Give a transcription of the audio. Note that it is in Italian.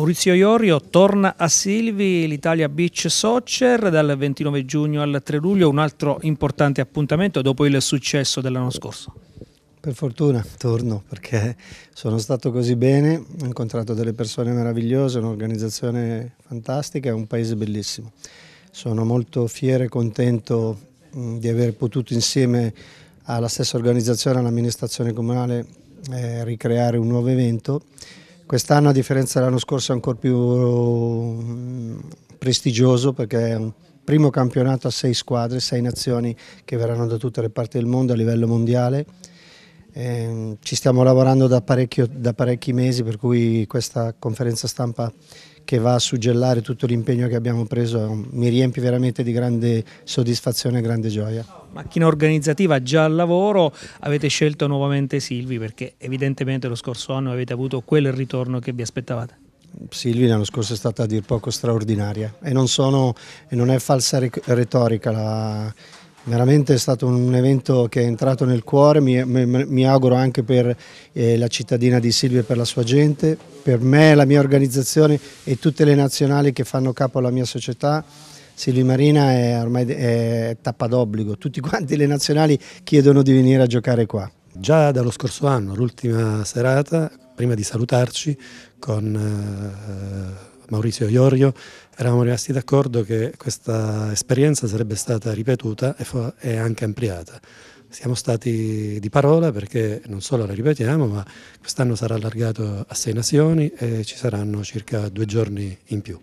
Maurizio Iorio torna a Silvi l'Italia Beach Soccer dal 29 giugno al 3 luglio, un altro importante appuntamento dopo il successo dell'anno scorso. Per fortuna torno perché sono stato così bene, ho incontrato delle persone meravigliose, un'organizzazione fantastica e un paese bellissimo. Sono molto fiero e contento di aver potuto insieme alla stessa organizzazione, all'amministrazione comunale, eh, ricreare un nuovo evento Quest'anno a differenza dell'anno scorso è ancora più mm, prestigioso perché è un primo campionato a sei squadre, sei nazioni che verranno da tutte le parti del mondo a livello mondiale. Eh, ci stiamo lavorando da, da, parecchi mesi per cui questa conferenza stampa che va a suggellare tutto l'impegno che abbiamo preso, mi riempie veramente di grande soddisfazione e grande gioia. Macchina organizzativa già al lavoro, avete scelto nuovamente Silvi perché evidentemente lo scorso anno avete avuto quel ritorno che vi aspettavate. Silvi l'anno scorso è stata a dir poco straordinaria e non, sono, e non è falsa retorica la Veramente è stato un evento che è entrato nel cuore, mi, mi, mi auguro anche per eh, la cittadina di Silvia e per la sua gente, per me, la mia organizzazione e tutte le nazionali che fanno capo alla mia società. Silvi Marina è ormai è tappa d'obbligo, tutti quanti le nazionali chiedono di venire a giocare qua. Già dallo scorso anno, l'ultima serata, prima di salutarci con... Eh, Maurizio Iorio, eravamo rimasti d'accordo che questa esperienza sarebbe stata ripetuta e, e anche ampliata. Siamo stati di parola perché non solo la ripetiamo, ma quest'anno sarà allargato a sei nazioni e ci saranno circa due giorni in più.